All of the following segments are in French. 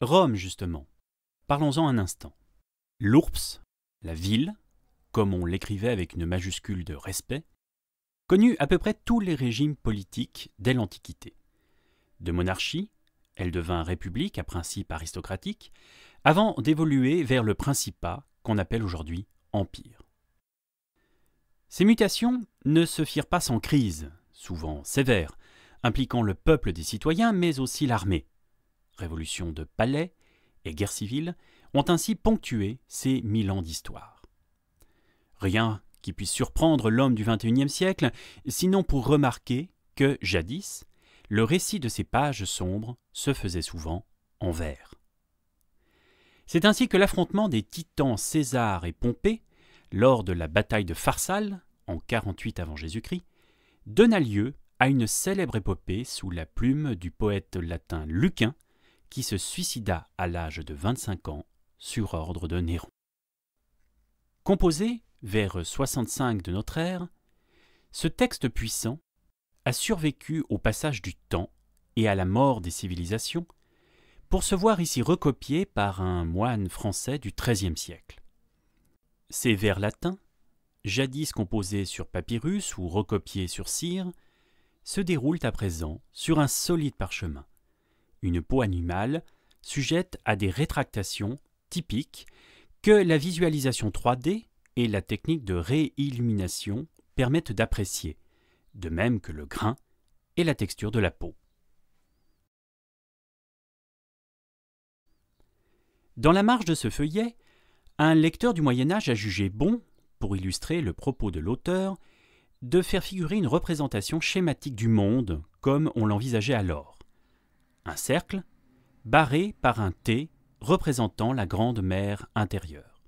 Rome, justement. Parlons-en un instant. L'ourps, la ville, comme on l'écrivait avec une majuscule de respect, connut à peu près tous les régimes politiques dès l'Antiquité. De monarchie, elle devint république à principe aristocratique, avant d'évoluer vers le principat qu'on appelle aujourd'hui empire. Ces mutations ne se firent pas sans crise, souvent sévère, impliquant le peuple des citoyens mais aussi l'armée révolution de palais et guerre civile ont ainsi ponctué ces mille ans d'histoire. Rien qui puisse surprendre l'homme du XXIe siècle, sinon pour remarquer que, jadis, le récit de ces pages sombres se faisait souvent en vers. C'est ainsi que l'affrontement des titans César et Pompée, lors de la bataille de Pharsale, en 48 avant Jésus-Christ, donna lieu à une célèbre épopée sous la plume du poète latin Lucain, qui se suicida à l'âge de 25 ans sur ordre de Néron. Composé vers 65 de notre ère, ce texte puissant a survécu au passage du temps et à la mort des civilisations pour se voir ici recopié par un moine français du XIIIe siècle. Ces vers latins, jadis composés sur papyrus ou recopiés sur cire, se déroulent à présent sur un solide parchemin une peau animale, sujette à des rétractations typiques que la visualisation 3D et la technique de réillumination permettent d'apprécier, de même que le grain et la texture de la peau. Dans la marge de ce feuillet, un lecteur du Moyen Âge a jugé bon, pour illustrer le propos de l'auteur, de faire figurer une représentation schématique du monde comme on l'envisageait alors un cercle, barré par un T représentant la grande mer intérieure.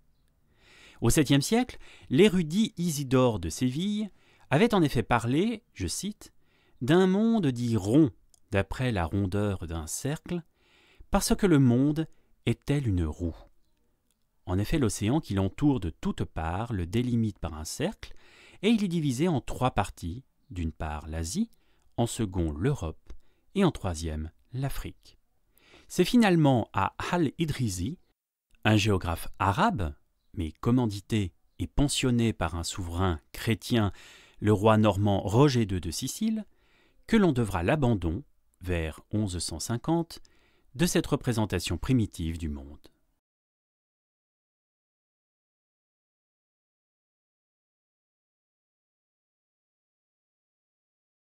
Au VIIe siècle, l'érudit Isidore de Séville avait en effet parlé, je cite, d'un monde dit rond d'après la rondeur d'un cercle, parce que le monde est tel une roue. En effet, l'océan qui l'entoure de toutes parts le délimite par un cercle, et il est divisé en trois parties, d'une part l'Asie, en second l'Europe, et en troisième l'Afrique. C'est finalement à Al-Idrizi, un géographe arabe, mais commandité et pensionné par un souverain chrétien, le roi normand Roger II de Sicile, que l'on devra l'abandon, vers 1150, de cette représentation primitive du monde.